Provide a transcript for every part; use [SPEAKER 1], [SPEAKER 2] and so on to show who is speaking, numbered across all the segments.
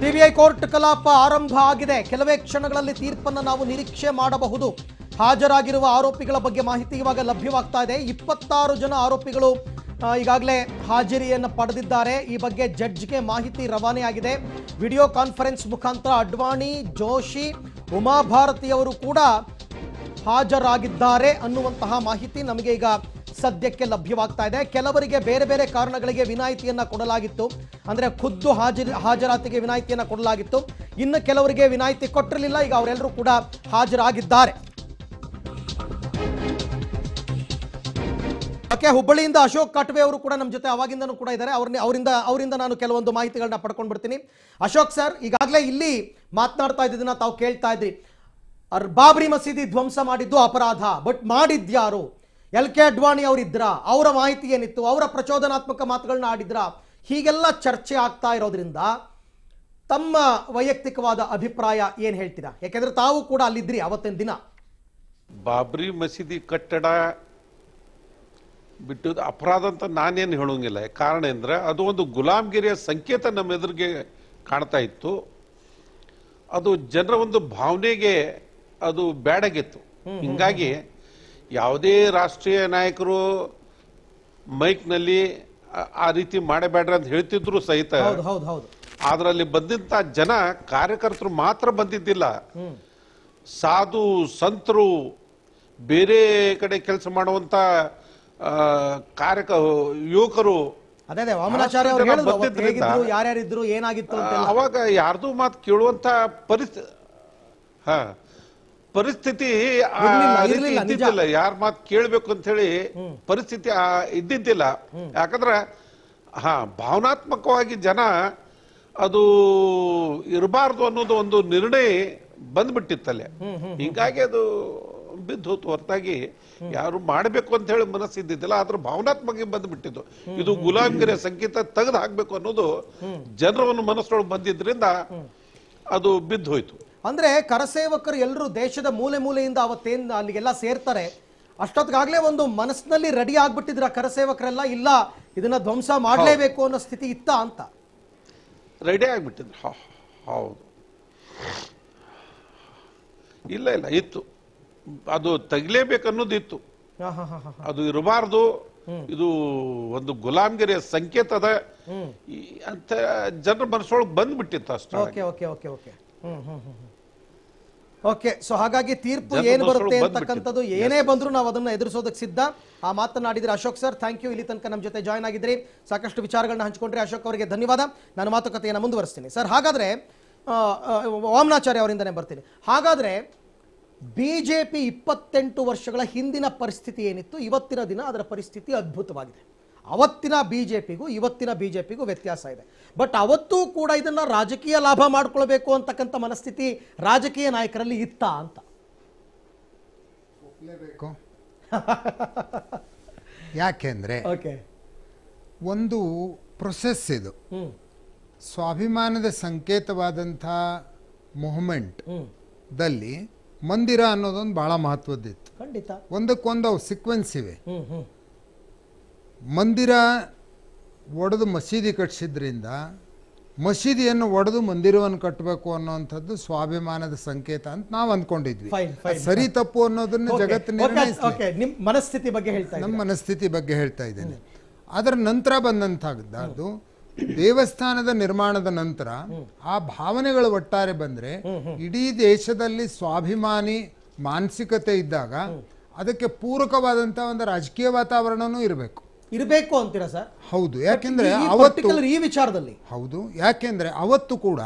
[SPEAKER 1] CBI court ಕಲಾಪ ಆರಂಭ ಆಗಿದೆ ಕೆಲವೇ ಕ್ಷಣಗಳಲ್ಲಿ ತೀರ್ಪನ್ನು ನಾವು ನಿರೀಕ್ಷೆ ಮಾಡಬಹುದು ಹಾಜರಾಗಿರುವ ಆರೋಪಿಗಳ ಬಗ್ಗೆ ಮಾಹಿತಿ ಇವಾಗ ಲಭ್ಯವಾಗ್ತಾ ಇದೆ ಇಪ್ಪತ್ತಾರು ಜನ ಆರೋಪಿಗಳು ಈಗಾಗಲೇ ಹಾಜರಿಯನ್ನು ಪಡೆದಿದ್ದಾರೆ ಈ ಬಗ್ಗೆ ಜಡ್ಜ್ಗೆ ಮಾಹಿತಿ ರವಾನೆಯಾಗಿದೆ ವಿಡಿಯೋ ಕಾನ್ಫರೆನ್ಸ್ ಮುಖಾಂತರ ಅಡ್ವಾಣಿ ಜೋಶಿ ಉಮಾಭಾರತಿಯವರು ಕೂಡ ಹಾಜರಾಗಿದ್ದಾರೆ ಅನ್ನುವಂತಹ ಮಾಹಿತಿ ನಮಗೆ ಈಗ ಸದ್ಯಕ್ಕೆ ಲಭ್ಯವಾಗ್ತಾ ಇದೆ ಕೆಲವರಿಗೆ ಬೇರೆ ಬೇರೆ ಕಾರಣಗಳಿಗೆ ವಿನಾಯಿತಿಯನ್ನು ಕೊಡಲಾಗಿತ್ತು ಅಂದರೆ ಖುದ್ದು ಹಾಜರಿ ಹಾಜರಾತಿಗೆ ವಿನಾಯಿತಿಯನ್ನು ಕೊಡಲಾಗಿತ್ತು ಇನ್ನು ಕೆಲವರಿಗೆ ವಿನಾಯಿತಿ ಕೊಟ್ಟಿರಲಿಲ್ಲ ಈಗ ಅವರೆಲ್ಲರೂ ಕೂಡ ಹಾಜರಾಗಿದ್ದಾರೆ ಓಕೆ ಹುಬ್ಬಳ್ಳಿಯಿಂದ ಅಶೋಕ್ ಕಟ್ವೆ ಅವರು ಕೂಡ ನಮ್ಮ ಜೊತೆ ಅವಾಗಿಂದನೂ ಕೂಡ ಇದ್ದಾರೆ ಅವ್ರನ್ನ ಅವರಿಂದ ಅವರಿಂದ ನಾನು ಕೆಲವೊಂದು ಮಾಹಿತಿಗಳನ್ನ ಪಡ್ಕೊಂಡು ಬಿಡ್ತೀನಿ ಅಶೋಕ್ ಸರ್ ಈಗಾಗಲೇ ಇಲ್ಲಿ ಮಾತನಾಡ್ತಾ ಇದ್ದಿದ್ದನ್ನ ತಾವು ಕೇಳ್ತಾ ಇದ್ರಿ ಬಾಬ್ರಿ ಮಸೀದಿ ಧ್ವಂಸ ಮಾಡಿದ್ದು ಅಪರಾಧ ಬಟ್ ಮಾಡಿದ್ಯಾರು ಎಲ್ ಕೆ ಅಡ್ವಾಣಿ ಅವರಿದ್ರ ಅವರ ಮಾಹಿತಿ ಏನಿತ್ತು ಅವರ ಪ್ರಚೋದನಾತ್ಮಕ ಮಾತುಗಳನ್ನ ಆಡಿದ್ರ ಹೀಗೆಲ್ಲ ಚರ್ಚೆ ಆಗ್ತಾ ಇರೋದ್ರಿಂದ ತಮ್ಮ ವೈಯಕ್ತಿಕವಾದ ಅಭಿಪ್ರಾಯ ಏನ್ ಹೇಳ್ತೀರಾ ಯಾಕೆಂದ್ರೆ ತಾವು ಕೂಡ ಅಲ್ಲಿದ್ರಿ ಅವತ್ತಿನ ದಿನ
[SPEAKER 2] ಬಾಬ್ರಿ ಮಸೀದಿ ಕಟ್ಟಡ ಬಿಟ್ಟದ ಅಪರಾಧ ಅಂತ ನಾನೇನು ಹೇಳೋಂಗಿಲ್ಲ ಕಾರಣ ಅಂದ್ರೆ ಅದು ಒಂದು ಗುಲಾಮ್ಗಿರಿಯ ಸಂಕೇತ ನಮ್ಮ ಎದುರಿಗೆ ಕಾಣ್ತಾ ಇತ್ತು ಅದು ಜನರ ಒಂದು ಭಾವನೆಗೆ ಅದು ಬ್ಯಾಡಾಗಿತ್ತು ಹಿಂಗಾಗಿ ಯಾವುದೇ ರಾಷ್ಟ್ರೀಯ ನಾಯಕರು ಮೈಕ್ನಲ್ಲಿ ಆ ರೀತಿ ಮಾಡಬೇಡ್ರಿ ಅಂತ ಹೇಳ್ತಿದ್ರು ಸಹಿತ ಅದರಲ್ಲಿ ಬಂದಂತ ಜನ ಕಾರ್ಯಕರ್ತರು ಮಾತ್ರ ಬಂದಿದ್ದಿಲ್ಲ ಸಾಧು ಸಂತರು ಬೇರೆ ಕಡೆ ಕೆಲಸ ಮಾಡುವಂತ ಕಾರ್ಯಕ ಯುವಕರು ಅದೇ
[SPEAKER 1] ಯಾರ್ಯಾರಿದ್ರು ಏನಾಗಿತ್ತು ಅವಾಗ
[SPEAKER 2] ಯಾರ್ದು ಮಾತು ಕೇಳುವಂತ ಪರಿಸ್ಥಿತಿ ಹಾ ಪರಿಸ್ಥಿತಿ ಇದ್ದಿದ್ದಿಲ್ಲ ಯಾರ ಮಾತು ಕೇಳಬೇಕು ಅಂತ ಹೇಳಿ ಪರಿಸ್ಥಿತಿ ಇದ್ದಿದ್ದಿಲ್ಲ ಯಾಕಂದ್ರೆ ಹಾ ಭಾವನಾತ್ಮಕವಾಗಿ ಜನ ಅದು ಇರಬಾರ್ದು ಅನ್ನೋದು ಒಂದು ನಿರ್ಣಯ ಬಂದ್ಬಿಟ್ಟಿತ್ತಲ್ಲೇ ಹಿಂಗಾಗಿ ಅದು ಬಿದ್ದು ಹೊರತಾಗಿ ಯಾರು ಮಾಡಬೇಕು ಅಂತ ಹೇಳಿ ಮನಸ್ಸು ಇದ್ದಿದ್ದಿಲ್ಲ ಆದ್ರ ಭಾವನಾತ್ಮಕ ಬಂದ್ಬಿಟ್ಟಿದ್ದು ಇದು ಗುಲಾಮಗಿರಿ ಸಂಗೀತ ತೆಗೆದು ಹಾಕ್ಬೇಕು ಅನ್ನೋದು ಜನರ ಮನಸ್ಸೊಳಗೆ ಬಂದಿದ್ರಿಂದ ಅದು ಬಿದ್ದು ಹೋಯ್ತು
[SPEAKER 1] ಅಂದರೆ ಕರಸೇವಕರು ಎಲ್ಲರೂ ದೇಶದ ಮೂಲೆ ಮೂಲೆಯಿಂದ ಅವತ್ತೇನು ಅಲ್ಲಿಗೆಲ್ಲ ಸೇರ್ತಾರೆ ಅಷ್ಟೊತ್ತಿಗಾಗಲೇ ಒಂದು ಮನಸ್ಸಿನಲ್ಲಿ ರೆಡಿ ಆಗ್ಬಿಟ್ಟಿದ್ರ ಕರಸೇವಕರೆಲ್ಲ ಇಲ್ಲ ಇದನ್ನ ಧ್ವಂಸ ಮಾಡಲೇಬೇಕು ಅನ್ನೋ ಸ್ಥಿತಿ ಇತ್ತ ಅಂತ
[SPEAKER 2] ರೆಡಿ ಆಗಿಬಿಟ್ಟಿದ್ರು ಹೌದು ಇಲ್ಲ ಇಲ್ಲ ಇತ್ತು ಅದು ಇತ್ತು ಅದು ಇರಬಾರ್ದು ಇದು ಒಂದು ಗುಲಾಮ್ಗಿರಿಯ ಸಂಕೇತದ ಅಂತ ಜನರ ಮನಸ್ಸೊಳಗೆ ಬಂದ್ಬಿಟ್ಟಿತ್ತು
[SPEAKER 1] ಅಷ್ಟೇ ಓಕೆ ಸೊ ಹಾಗಾಗಿ ತೀರ್ಪು ಏನು ಬರುತ್ತೆ ಅಂತಕ್ಕಂಥದ್ದು ಏನೇ ಬಂದರೂ ನಾವು ಅದನ್ನು ಎದುರಿಸೋದಕ್ಕೆ ಸಿದ್ಧ ಆ ಮಾತನಾಡಿದ್ರೆ ಅಶೋಕ್ ಸರ್ ಥ್ಯಾಂಕ್ ಯು ಇಲ್ಲಿ ತನಕ ನಮ್ಮ ಜೊತೆ ಜಾಯ್ನ್ ಆಗಿದ್ರಿ ಸಾಕಷ್ಟು ವಿಚಾರಗಳನ್ನ ಹಂಚಿಕೊಂಡ್ರಿ ಅಶೋಕ್ ಅವರಿಗೆ ಧನ್ಯವಾದ ನಾನು ಮಾತುಕತೆಯನ್ನು ಮುಂದುವರಿಸ್ತೀನಿ ಸರ್ ಹಾಗಾದ್ರೆ ವಾಮನಾಚಾರ್ಯ ಅವರಿಂದನೇ ಬರ್ತೀನಿ ಹಾಗಾದ್ರೆ ಬಿಜೆಪಿ ಇಪ್ಪತ್ತೆಂಟು ವರ್ಷಗಳ ಹಿಂದಿನ ಪರಿಸ್ಥಿತಿ ಏನಿತ್ತು ಇವತ್ತಿನ ದಿನ ಅದರ ಪರಿಸ್ಥಿತಿ ಅದ್ಭುತವಾಗಿದೆ ಅವತ್ತಿನ ಬಿ ಜೆ ಪಿಗೂ ಇವತ್ತಿನ ಬಿ ಜೆ ಪಿಗೂ ವ್ಯತ್ಯಾಸ ಇದೆ ಬಟ್ ಅವತ್ತೂ ಕೂಡ ಇದನ್ನು ರಾಜಕೀಯ ಲಾಭ ಮಾಡಿಕೊಳ್ಬೇಕು ಅಂತಕ್ಕಂಥ ಮನಸ್ಥಿತಿ ರಾಜಕೀಯ ನಾಯಕರಲ್ಲಿ ಇತ್ತ ಅಂತ
[SPEAKER 3] ಯಾಕೆಂದ್ರೆ ಓಕೆ ಒಂದು ಪ್ರೊಸೆಸ್ ಇದು ಸ್ವಾಭಿಮಾನದ ಸಂಕೇತವಾದಂಥ ಮೂಮೆಂಟ್ ದಲ್ಲಿ ಮಂದಿರ ಅನ್ನೋದೊಂದು ಬಹಳ ಮಹತ್ವದ್ದಿತ್ತು ಖಂಡಿತ ಒಂದಕ್ಕೊಂದು ಅವು ಸಿಕ್ವೆನ್ಸ್ ಇವೆ ಮಂದಿರ ಒಡೆದು ಮಸೀದಿ ಕಟ್ಟಿಸಿದ್ರಿಂದ ಮಸೀದಿಯನ್ನು ಒಡೆದು ಮಂದಿರವನ್ನು ಕಟ್ಟಬೇಕು ಅನ್ನೋಂಥದ್ದು ಸ್ವಾಭಿಮಾನದ ಸಂಕೇತ ಅಂತ ನಾವು ಅಂದ್ಕೊಂಡಿದ್ವಿ ಸರಿ ತಪ್ಪು ಅನ್ನೋದನ್ನ ಜಗತ್ತಿನ ಮನಸ್ಥಿತಿ ಬಗ್ಗೆ ಹೇಳ್ತಾ ನಮ್ಮ ಮನಸ್ಥಿತಿ ಬಗ್ಗೆ ಹೇಳ್ತಾ ಇದ್ದೇನೆ ಅದರ ನಂತರ ಬಂದಂತಹದ್ದು ದೇವಸ್ಥಾನದ ನಿರ್ಮಾಣದ ನಂತರ ಆ ಭಾವನೆಗಳು ಒಟ್ಟಾರೆ ಬಂದರೆ ಇಡೀ ದೇಶದಲ್ಲಿ ಸ್ವಾಭಿಮಾನಿ ಮಾನಸಿಕತೆ ಇದ್ದಾಗ ಅದಕ್ಕೆ ಪೂರಕವಾದಂಥ ಒಂದು ರಾಜಕೀಯ ವಾತಾವರಣನೂ ಇರಬೇಕು ಇರಬೇಕು ಅಂತೀರಾ ಸರ್ ಹೌದು ಯಾಕೆಂದ್ರೆ ಈ ವಿಚಾರದಲ್ಲಿ ಹೌದು ಯಾಕೆಂದ್ರೆ ಅವತ್ತು ಕೂಡ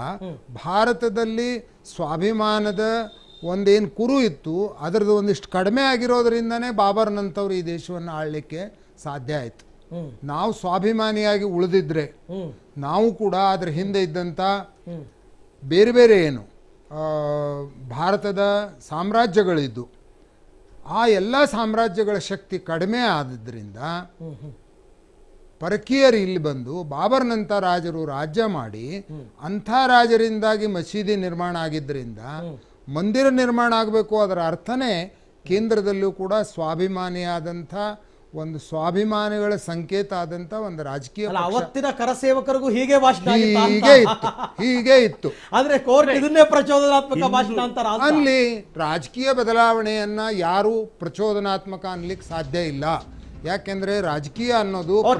[SPEAKER 3] ಭಾರತದಲ್ಲಿ ಸ್ವಾಭಿಮಾನದ ಒಂದೇನು ಕುರು ಇತ್ತು ಅದರದ್ದು ಒಂದಿಷ್ಟು ಕಡಿಮೆ ಆಗಿರೋದ್ರಿಂದನೇ ಬಾಬರ್ನಂಥವ್ರು ಈ ದೇಶವನ್ನು ಆಳ್ಲಿಕ್ಕೆ ಸಾಧ್ಯ ಆಯ್ತು ನಾವು ಸ್ವಾಭಿಮಾನಿಯಾಗಿ ಉಳಿದಿದ್ರೆ ನಾವು ಕೂಡ ಅದ್ರ ಹಿಂದೆ ಇದ್ದಂಥ ಬೇರೆ ಬೇರೆ ಏನು ಭಾರತದ ಸಾಮ್ರಾಜ್ಯಗಳಿದ್ದು ಆ ಎಲ್ಲ ಸಾಮ್ರಾಜ್ಯಗಳ ಶಕ್ತಿ ಕಡಿಮೆ ಆದದ್ರಿಂದ ಪರಕೀಯರು ಇಲ್ಲಿ ಬಂದು ಬಾಬರ್ನಂಥ ರಾಜರು ರಾಜ್ಯ ಮಾಡಿ ಅಂಥ ರಾಜರಿಂದಾಗಿ ಮಸೀದಿ ನಿರ್ಮಾಣ ಆಗಿದ್ದರಿಂದ ಮಂದಿರ ನಿರ್ಮಾಣ ಆಗಬೇಕು ಅದರ ಅರ್ಥನೇ ಕೇಂದ್ರದಲ್ಲೂ ಕೂಡ ಸ್ವಾಭಿಮಾನಿಯಾದಂಥ ಒಂದು ಸ್ವಾಭಿಮಾನಿಗಳ ಸಂಕೇತ ಆದಂತ ಒಂದು ರಾಜಕೀಯ ಅವತ್ತಿನ ಕರಸೇವಕರಿಗೂ
[SPEAKER 1] ಹೀಗೆ ಭಾಷಣ ಹೀಗೆ ಇತ್ತು
[SPEAKER 3] ಹೀಗೆ ಇತ್ತು ಆದ್ರೆ ಕೋರ್ಟ್ ಇದನ್ನೇ ಪ್ರಚೋದನಾತ್ಮಕ ಭಾಷಣ ಅಂತ ಅಲ್ಲಿ ರಾಜಕೀಯ ಬದಲಾವಣೆಯನ್ನ ಯಾರು ಪ್ರಚೋದನಾತ್ಮಕ ಅನ್ಲಿಕ್ಕೆ ಸಾಧ್ಯ ಇಲ್ಲ ಯಾಕೆಂದ್ರೆ ರಾಜಕೀಯ ಅನ್ನೋದು uh,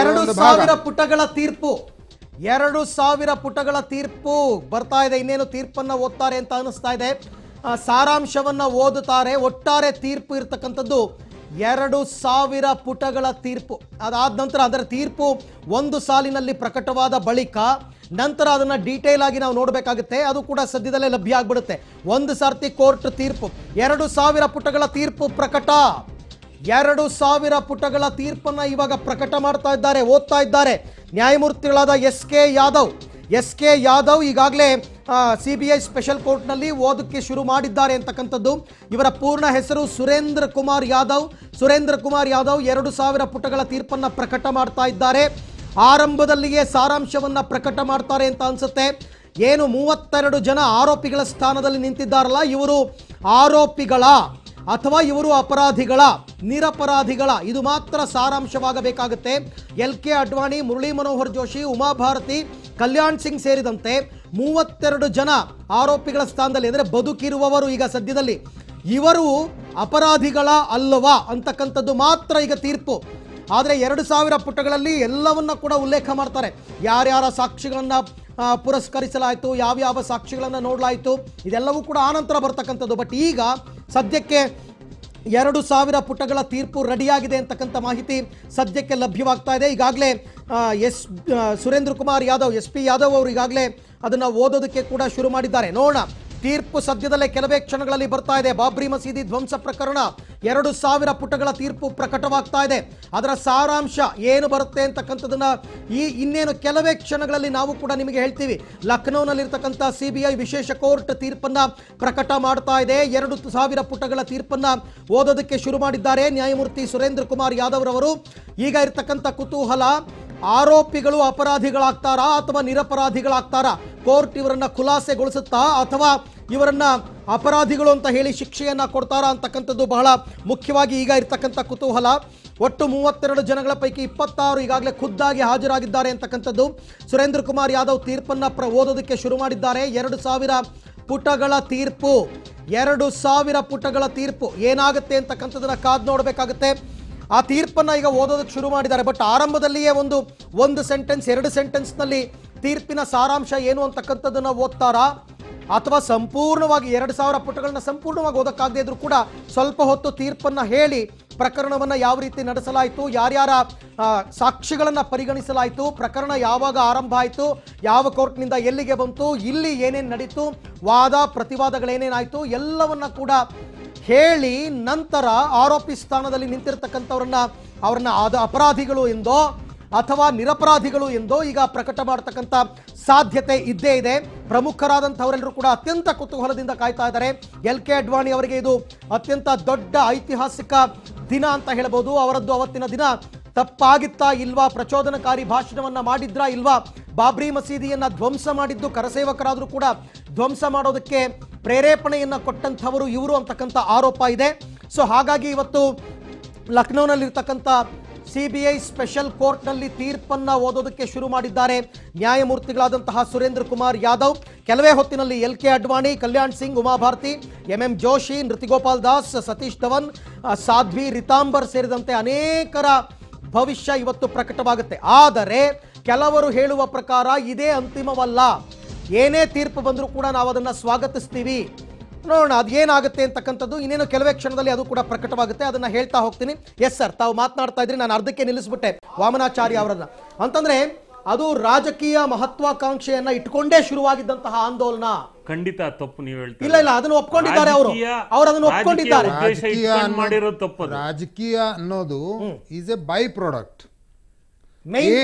[SPEAKER 3] ಎರಡು ಸಾವಿರ
[SPEAKER 1] ಪುಟಗಳ ತೀರ್ಪು ಎರಡು ಸಾವಿರ ಪುಟಗಳ ತೀರ್ಪು ಬರ್ತಾ ಇದೆ ಇನ್ನೇನು ತೀರ್ಪನ್ನ ಓದ್ತಾರೆ ಅಂತ ಅನಿಸ್ತಾ ಇದೆ ಸಾರಾಂಶವನ್ನು ಓದುತ್ತಾರೆ ಒಟ್ಟಾರೆ ತೀರ್ಪು ಇರತಕ್ಕಂಥದ್ದು ಎರಡು ಸಾವಿರ ಪುಟಗಳ ತೀರ್ಪು ಅದಾದ ನಂತರ ಅದರ ತೀರ್ಪು ಒಂದು ಸಾಲಿನಲ್ಲಿ ಪ್ರಕಟವಾದ ಬಳಿಕ ನಂತರ ಅದನ್ನು ಡೀಟೇಲ್ ಆಗಿ ನಾವು ನೋಡಬೇಕಾಗುತ್ತೆ ಅದು ಕೂಡ ಸದ್ಯದಲ್ಲೇ ಲಭ್ಯ ಆಗಿಬಿಡುತ್ತೆ ಒಂದು ಸಾರ್ತಿ ಕೋರ್ಟ್ ತೀರ್ಪು ಎರಡು ಸಾವಿರ ಪುಟಗಳ ತೀರ್ಪು ಪ್ರಕಟ ಎರಡು ಸಾವಿರ ಪುಟಗಳ ತೀರ್ಪನ್ನು ಇವಾಗ ಪ್ರಕಟ ಮಾಡ್ತಾ ಇದ್ದಾರೆ ಓದ್ತಾ ಇದ್ದಾರೆ ನ್ಯಾಯಮೂರ್ತಿಗಳಾದ S K Yadav S K Yadav ಈಗಾಗಲೇ ಸಿ ಬಿ ಐ ಸ್ಪೆಷಲ್ ಕೋರ್ಟ್ನಲ್ಲಿ ಓದಕ್ಕೆ ಶುರು ಮಾಡಿದ್ದಾರೆ ಅಂತಕ್ಕಂಥದ್ದು ಇವರ ಪೂರ್ಣ ಹೆಸರು ಸುರೇಂದ್ರ ಕುಮಾರ್ ಯಾದವ್ ಸುರೇಂದ್ರ ಕುಮಾರ್ ಯಾದವ್ ಎರಡು ಸಾವಿರ ಪುಟಗಳ ತೀರ್ಪನ್ನು ಪ್ರಕಟ ಮಾಡ್ತಾ ಇದ್ದಾರೆ ಆರಂಭದಲ್ಲಿಯೇ ಸಾರಾಂಶವನ್ನು ಪ್ರಕಟ ಮಾಡ್ತಾರೆ ಅಂತ ಅನಿಸುತ್ತೆ ಏನು ಮೂವತ್ತೆರಡು ಜನ ಆರೋಪಿಗಳ ಸ್ಥಾನದಲ್ಲಿ ನಿಂತಿದ್ದಾರಲ್ಲ ಇವರು ಆರೋಪಿಗಳ ಅಥವಾ ಇವರು ಅಪರಾಧಿಗಳ ನಿರಪರಾಧಿಗಳ ಇದು ಮಾತ್ರ ಸಾರಾಂಶವಾಗಬೇಕಾಗುತ್ತೆ ಎಲ್ ಕೆ ಅಡ್ವಾಣಿ ಮುರಳಿ ಮನೋಹರ್ ಜೋಶಿ ಉಮಾಭಾರತಿ ಕಲ್ಯಾಣ್ ಸಿಂಗ್ ಸೇರಿದಂತೆ ಮೂವತ್ತೆರಡು ಜನ ಆರೋಪಿಗಳ ಸ್ಥಾನದಲ್ಲಿ ಅಂದರೆ ಬದುಕಿರುವವರು ಈಗ ಸದ್ಯದಲ್ಲಿ ಇವರು ಅಪರಾಧಿಗಳ ಅಲ್ಲವಾ ಅಂತಕ್ಕಂಥದ್ದು ಮಾತ್ರ ಈಗ ತೀರ್ಪು ಆದರೆ ಎರಡು ಸಾವಿರ ಪುಟಗಳಲ್ಲಿ ಎಲ್ಲವನ್ನ ಕೂಡ ಉಲ್ಲೇಖ ಮಾಡ್ತಾರೆ ಯಾರ್ಯಾರ ಸಾಕ್ಷಿಗಳನ್ನು ಪುರಸ್ಕರಿಸಲಾಯಿತು ಯಾವ್ಯಾವ ಸಾಕ್ಷಿಗಳನ್ನು ನೋಡಲಾಯಿತು ಇದೆಲ್ಲವೂ ಕೂಡ ಆನಂತರ ಬರ್ತಕ್ಕಂಥದ್ದು ಬಟ್ ಈಗ ಸದ್ಯಕ್ಕೆ ಎರಡು ಸಾವಿರ ಪುಟಗಳ ತೀರ್ಪು ರೆಡಿಯಾಗಿದೆ ಅಂತಕ್ಕಂಥ ಮಾಹಿತಿ ಸದ್ಯಕ್ಕೆ ಲಭ್ಯವಾಗ್ತಾ ಇದೆ ಈಗಾಗಲೇ S Surendra Kumar Yadav S P Yadav ಅವರು ಈಗಾಗಲೇ ಅದನ್ನು ಓದೋದಕ್ಕೆ ಕೂಡ ಶುರು ಮಾಡಿದ್ದಾರೆ ನೋಡೋಣ ತೀರ್ಪು ಸದ್ಯದಲ್ಲೇ ಕೆಲವೇ ಕ್ಷಣಗಳಲ್ಲಿ ಬರ್ತಾ ಇದೆ ಬಾಬ್ರಿ ಮಸೀದಿ ಧ್ವಂಸ ಪ್ರಕರಣ ಎರಡು ಸಾವಿರ ಪುಟಗಳ ತೀರ್ಪು ಪ್ರಕಟವಾಗ್ತಾ ಇದೆ ಅದರ ಸಾರಾಂಶ ಏನು ಬರುತ್ತೆ ಅಂತಕ್ಕಂಥದ್ದನ್ನ ಈ ಇನ್ನೇನು ಕೆಲವೇ ಕ್ಷಣಗಳಲ್ಲಿ ನಾವು ಕೂಡ ನಿಮಗೆ ಹೇಳ್ತೀವಿ ಲಖನೌನಲ್ಲಿರ್ತಕ್ಕಂಥ ಸಿ ಬಿ ಐ ವಿಶೇಷ ಕೋರ್ಟ್ ತೀರ್ಪನ್ನ ಪ್ರಕಟ ಮಾಡ್ತಾ ಇದೆ ಎರಡು ಸಾವಿರ ಪುಟಗಳ ತೀರ್ಪನ್ನ ಓದೋದಕ್ಕೆ ಶುರು ಮಾಡಿದ್ದಾರೆ ನ್ಯಾಯಮೂರ್ತಿ ಸುರೇಂದ್ರ ಕುಮಾರ್ ಯಾದವ್ ರವರು ಈಗ ಇರ್ತಕ್ಕಂಥ ಕುತೂಹಲ ಆರೋಪಿಗಳು ಅಪರಾಧಿಗಳಾಗ್ತಾರಾ ಅಥವಾ ನಿರಪರಾಧಿಗಳಾಗ್ತಾರಾ ಕೋರ್ಟ್ ಇವರನ್ನ ಖುಲಾಸೆಗೊಳಿಸುತ್ತಾ ಅಥವಾ ಇವರನ್ನ ಅಪರಾಧಿಗಳು ಅಂತ ಹೇಳಿ ಶಿಕ್ಷೆಯನ್ನ ಕೊಡ್ತಾರಾ ಅಂತಕ್ಕಂಥದ್ದು ಬಹಳ ಮುಖ್ಯವಾಗಿ ಈಗ ಇರ್ತಕ್ಕಂಥ ಕುತೂಹಲ ಒಟ್ಟು ಮೂವತ್ತೆರಡು ಜನಗಳ ಪೈಕಿ ಇಪ್ಪತ್ತಾರು ಈಗಾಗಲೇ ಖುದ್ದಾಗಿ ಹಾಜರಾಗಿದ್ದಾರೆ ಅಂತಕ್ಕಂಥದ್ದು ಸುರೇಂದ್ರ ಕುಮಾರ್ ಯಾದವ್ ತೀರ್ಪನ್ನ ಪ್ರ ಓದೋದಕ್ಕೆ ಶುರು ಮಾಡಿದ್ದಾರೆ ಎರಡು ಸಾವಿರ ಪುಟಗಳ ತೀರ್ಪು ಎರಡು ಸಾವಿರ ಪುಟಗಳ ತೀರ್ಪು ಏನಾಗುತ್ತೆ ಅಂತಕ್ಕಂಥದ್ದನ್ನ ಕಾದು ನೋಡಬೇಕಾಗುತ್ತೆ ಆ ತೀರ್ಪನ್ನು ಈಗ ಓದೋದಕ್ಕೆ ಶುರು ಮಾಡಿದ್ದಾರೆ ಬಟ್ ಆರಂಭದಲ್ಲಿಯೇ ಒಂದು ಒಂದು ಸೆಂಟೆನ್ಸ್ ಎರಡು ಸೆಂಟೆನ್ಸ್ನಲ್ಲಿ ತೀರ್ಪಿನ ಸಾರಾಂಶ ಏನು ಅಂತಕ್ಕಂಥದ್ದನ್ನು ಓದ್ತಾರಾ ಅಥವಾ ಸಂಪೂರ್ಣವಾಗಿ ಎರಡು ಸಾವಿರ ಪುಟಗಳನ್ನ ಸಂಪೂರ್ಣವಾಗಿ ಓದಕ್ಕಾಗದೇ ಇದ್ರು ಕೂಡ ಸ್ವಲ್ಪ ಹೊತ್ತು ತೀರ್ಪನ್ನು ಹೇಳಿ ಪ್ರಕರಣವನ್ನು ಯಾವ ರೀತಿ ನಡೆಸಲಾಯಿತು ಯಾರ್ಯಾರ ಸಾಕ್ಷಿಗಳನ್ನು ಪರಿಗಣಿಸಲಾಯಿತು ಪ್ರಕರಣ ಯಾವಾಗ ಆರಂಭ ಆಯಿತು ಯಾವ ಕೋರ್ಟ್ನಿಂದ ಎಲ್ಲಿಗೆ ಬಂತು ಇಲ್ಲಿ ಏನೇನು ನಡೀತು ವಾದ ಪ್ರತಿವಾದಗಳೇನೇನಾಯಿತು ಎಲ್ಲವನ್ನ ಕೂಡ ಹೇಳಿ ನಂತರ ಆರೋಪಿ ಸ್ಥಾನದಲ್ಲಿ ನಿಂತಿರ್ತಕ್ಕಂಥವ್ರನ್ನ ಅವ್ರನ್ನ ಆದ ಅಪರಾಧಿಗಳು ಎಂದೋ ಅಥವಾ ನಿರಪರಾಧಿಗಳು ಎಂದು ಈಗ ಪ್ರಕಟ ಮಾಡತಕ್ಕಂಥ ಸಾಧ್ಯತೆ ಇದ್ದೇ ಇದೆ ಪ್ರಮುಖರಾದಂಥವರೆಲ್ಲರೂ ಕೂಡ ಅತ್ಯಂತ ಕುತೂಹಲದಿಂದ ಕಾಯ್ತಾ ಇದ್ದಾರೆ ಎಲ್ ಕೆ ಅಡ್ವಾಣಿ ಅವರಿಗೆ ಇದು ಅತ್ಯಂತ ದೊಡ್ಡ ಐತಿಹಾಸಿಕ ದಿನ ಅಂತ ಹೇಳ್ಬೋದು ಅವರದ್ದು ಅವತ್ತಿನ ದಿನ ತಪ್ಪಾಗಿತ್ತಾ ಇಲ್ವಾ ಪ್ರಚೋದನಕಾರಿ ಭಾಷಣವನ್ನ ಮಾಡಿದ್ರಾ ಇಲ್ವಾ ಬಾಬ್ರಿ ಮಸೀದಿಯನ್ನು ಧ್ವಂಸ ಮಾಡಿದ್ದು ಕರಸೇವಕರಾದರೂ ಕೂಡ ಧ್ವಂಸ ಮಾಡೋದಕ್ಕೆ ಪ್ರೇರೇಪಣೆಯನ್ನ ಕೊಟ್ಟಂಥವರು ಇವರು ಅಂತಕ್ಕಂಥ ಆರೋಪ ಇದೆ ಸೊ ಹಾಗಾಗಿ ಇವತ್ತು ಲಕ್ನೋನಲ್ಲಿರ್ತಕ್ಕಂಥ ಸಿಬಿಐ ಸ್ಪೆಷಲ್ ಕೋರ್ಟ್ನಲ್ಲಿ ತೀರ್ಪನ್ನ ಓದೋದಕ್ಕೆ ಶುರು ಮಾಡಿದ್ದಾರೆ ನ್ಯಾಯಮೂರ್ತಿಗಳಾದಂತಹ ಸುರೇಂದ್ರ ಕುಮಾರ್ ಯಾದವ್ ಕೆಲವೇ ಹೊತ್ತಿನಲ್ಲಿ L K Advani Kalyan Singh Uma Bharti M M Joshi Nritya Gopal Das Satish Dhawan Sadhvi Ritambhara ಸೇರಿದಂತೆ ಅನೇಕರ ಭವಿಷ್ಯ ಇವತ್ತು ಪ್ರಕಟವಾಗುತ್ತೆ ಆದರೆ ಕೆಲವರು ಹೇಳುವ ಪ್ರಕಾರ ಇದೇ ಅಂತಿಮವಲ್ಲ ಏನೇ ತೀರ್ಪು ಬಂದರೂ ಕೂಡ ನಾವು ಅದನ್ನು ಸ್ವಾಗತಿಸ್ತೀವಿ ನೋಡೋಣ ಅದೇನಾಗುತ್ತೆ ಅಂತಕ್ಕಂಥದ್ದು ಇನ್ನೇನು ಕೆಲವೇ ಕ್ಷಣದಲ್ಲಿ ಅದು ಕೂಡ ಪ್ರಕಟವಾಗುತ್ತೆ ಅದನ್ನ ಹೇಳ್ತಾ ಹೋಗ್ತೀನಿ ಎಸ್ ಸರ್ ತಾವು ಮಾತನಾಡ್ತಾ ಇದ್ರಿ ನಾನು ಅರ್ಧಕ್ಕೆ ನಿಲ್ಲಿಸ್ಬಿಟ್ಟೆ ವಾಮನಾಚಾರ್ಯ ಅವರನ್ನ ಅಂತಂದ್ರೆ ಅದು ರಾಜಕೀಯ ಮಹತ್ವಾಕಾಂಕ್ಷೆಯನ್ನ ಇಟ್ಕೊಂಡೇ ಶುರುವಾಗಿದ್ದಂತಹ ಆಂದೋಲನ
[SPEAKER 3] ಖಂಡಿತ ತಪ್ಪು ನೀವು ಹೇಳ್ತೀವಿ
[SPEAKER 1] ಇಲ್ಲ ಇಲ್ಲ ಅದನ್ನು ಒಪ್ಕೊಂಡಿದ್ದಾರೆ ಅವರು ಅವರು ಅದನ್ನು ಒಪ್ಕೊಂಡಿದ್ದಾರೆ
[SPEAKER 3] ರಾಜಕೀಯ ಅನ್ನೋದು is a by product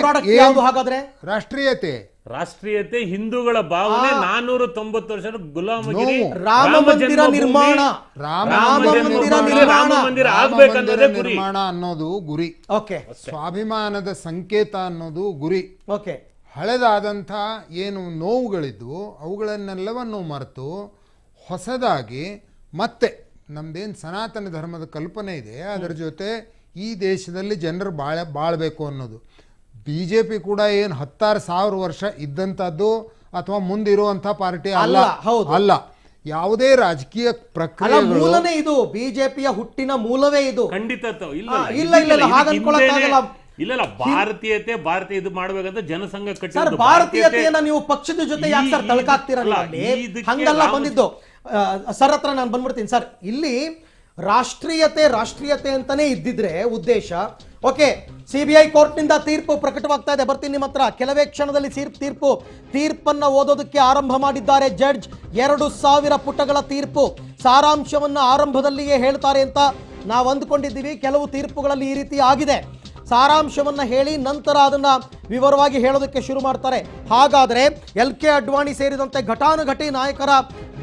[SPEAKER 3] product ಯಾವುದು ಹಾಗಾದ್ರೆ ರಾಷ್ಟ್ರೀಯತೆ
[SPEAKER 2] ರಾಷ್ಟ್ರೀಯತೆ ಹಿಂದೂಗಳ ಭಾವನೆ ನಾನೂರ ತೊಂಬತ್ತು ವರ್ಷ ಗುಲಾಮಗಿರಿ ರಾಮ ನಿರ್ಮಾಣ ರಾಮ ಗುರಿ ನಿರ್ಮಾಣ
[SPEAKER 3] ಅನ್ನೋದು ಗುರಿ ಓಕೆ ಸ್ವಾಭಿಮಾನದ ಸಂಕೇತ ಅನ್ನೋದು ಗುರಿ ಓಕೆ ಹಳೆದಾದಂಥ ಏನು ನೋವುಗಳಿದ್ವು ಅವುಗಳನ್ನೆಲ್ಲವನ್ನು ಮರೆತು ಹೊಸದಾಗಿ ಮತ್ತೆ ನಮ್ದೇನು ಸನಾತನ ಧರ್ಮದ ಕಲ್ಪನೆ ಇದೆ ಅದರ ಜೊತೆ ಈ ದೇಶದಲ್ಲಿ ಜನರು ಬಾಳ ಬಾಳ್ಬೇಕು ಅನ್ನೋದು ಬಿಜೆಪಿ ಕೂಡ ಏನು ಹತ್ತಾರು ಸಾವಿರ ವರ್ಷ ಇದ್ದಂಥದ್ದು ಅಥವಾ ಮುಂದಿರುವಂಥ ಪಾರ್ಟಿ ಅಲ್ಲ ಹೌದು ಅಲ್ಲ ಯಾವುದೇ ರಾಜಕೀಯ
[SPEAKER 1] ಪ್ರಕ್ರಿಯೆ ಮೂಲನೇ ಇದು ಬಿಜೆಪಿಯ ಹುಟ್ಟಿನ ಮೂಲವೇ ಇದು ಖಂಡಿತ ಇಲ್ಲ ಇಲ್ಲ
[SPEAKER 2] ಇಲ್ಲ ಭಾರತೀಯತೆ ಭಾರತೀಯ ಇದು ಮಾಡ್ಬೇಕಂತ ಜನಸಂಘ ಕಟ್ಟಿ ಭಾರತೀಯತೆಯನ್ನ
[SPEAKER 1] ನೀವು ಪಕ್ಷದ ಜೊತೆ ಯಾಕೆ ಸರ್ ತಳ್ಕಾಗ್ತಿರಲ್ಲ ಹಂಗಲ್ಲ ಬಂದಿದ್ದು ಸರ್ ಹತ್ರ ನಾನು ಬಂದ್ಬಿಡ್ತೀನಿ ಸರ್ ಇಲ್ಲಿ ರಾಷ್ಟ್ರೀಯತೆ ರಾಷ್ಟ್ರೀಯತೆ ಅಂತಾನೆ ಇದ್ದಿದ್ರೆ ಉದ್ದೇಶ ಓಕೆ ಸಿ ಬಿ ಐ ಕೋರ್ಟ್ನಿಂದ ತೀರ್ಪು ಪ್ರಕಟವಾಗ್ತಾ ಇದೆ ಬರ್ತೀನಿ ನಿಮ್ಮ ಹತ್ರ ಕೆಲವೇ ಕ್ಷಣದಲ್ಲಿ ತೀರ್ಪು ತೀರ್ಪನ್ನು ಓದೋದಕ್ಕೆ ಆರಂಭ ಮಾಡಿದ್ದಾರೆ ಜಡ್ಜ್ ಎರಡು ಸಾವಿರ ಪುಟಗಳ ತೀರ್ಪು ಸಾರಾಂಶವನ್ನು ಆರಂಭದಲ್ಲಿಯೇ ಹೇಳ್ತಾರೆ ಅಂತ ನಾವು ಅಂದ್ಕೊಂಡಿದ್ದೀವಿ ಕೆಲವು ತೀರ್ಪುಗಳಲ್ಲಿ ಈ ರೀತಿ ಆಗಿದೆ ಸಾರಾಂಶವನ್ನು ಹೇಳಿ ನಂತರ ಅದನ್ನು ವಿವರವಾಗಿ ಹೇಳೋದಕ್ಕೆ ಶುರು ಮಾಡ್ತಾರೆ ಹಾಗಾದರೆ ಎಲ್ ಕೆ ಅಡ್ವಾಣಿ ಸೇರಿದಂತೆ ಘಟಾನುಘಟಿ ನಾಯಕರ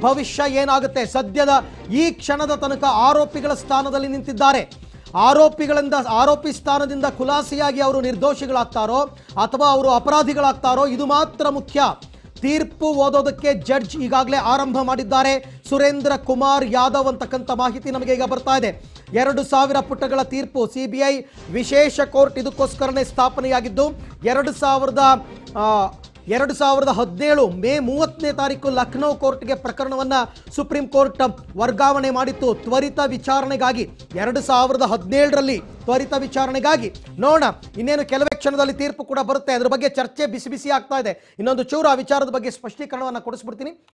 [SPEAKER 1] ಭವಿಷ್ಯ ಏನಾಗುತ್ತೆ ಸದ್ಯದ ಈ ಕ್ಷಣದ ತನಕ ಆರೋಪಿಗಳ ಸ್ಥಾನದಲ್ಲಿ ನಿಂತಿದ್ದಾರೆ ಆರೋಪಿಗಳಿಂದ ಆರೋಪಿ ಸ್ಥಾನದಿಂದ ಖುಲಾಸಿಯಾಗಿ ಅವರು ನಿರ್ದೋಷಿಗಳಾಗ್ತಾರೋ ಅಥವಾ ಅವರು ಅಪರಾಧಿಗಳಾಗ್ತಾರೋ ಇದು ಮಾತ್ರ ಮುಖ್ಯ ತೀರ್ಪು ಓದೋದಕ್ಕೆ ಜಡ್ಜ್ ಈಗಾಗಲೇ ಆರಂಭ ಮಾಡಿದ್ದಾರೆ ಸುರೇಂದ್ರ ಕುಮಾರ್ ಯಾದವ್ ಅಂತಕ್ಕಂಥ ಮಾಹಿತಿ ನಮಗೆ ಈಗ ಬರ್ತಾ ಇದೆ ಎರಡು ಸಾವಿರ ಪುಟಗಳ ತೀರ್ಪು ಸಿಬಿಐ ವಿಶೇಷ ಕೋರ್ಟ್ ಇದಕ್ಕೋಸ್ಕರನೇ ಸ್ಥಾಪನೆಯಾಗಿದ್ದು ಎರಡು ಸಾವಿರದ ಎರಡು ಸಾವಿರದ ಹದಿನೇಳು ಮೇ ಮೂವತ್ತನೇ ತಾರೀಕು ಲಖನೌ ಕೋರ್ಟ್ಗೆ ಪ್ರಕರಣವನ್ನು ಸುಪ್ರೀಂ ಕೋರ್ಟ್ ವರ್ಗಾವಣೆ ಮಾಡಿತ್ತು ತ್ವರಿತ ವಿಚಾರಣೆಗಾಗಿ ಎರಡು ಸಾವಿರದ ಹದಿನೇಳರಲ್ಲಿ ತ್ವರಿತ ವಿಚಾರಣೆಗಾಗಿ ನೋಡೋಣ ಇನ್ನೇನು ಕೆಲವೇ ಕ್ಷಣದಲ್ಲಿ ತೀರ್ಪು ಕೂಡ ಬರುತ್ತೆ ಅದ್ರ ಬಗ್ಗೆ ಚರ್ಚೆ ಬಿಸಿ ಬಿಸಿ ಆಗ್ತಾ ಇದೆ ಇನ್ನೊಂದು ಚೂರು ಆ ವಿಚಾರದ ಬಗ್ಗೆ ಸ್ಪಷ್ಟೀಕರಣವನ್ನು ಕೊಡಿಸ್ಬಿಡ್ತೀನಿ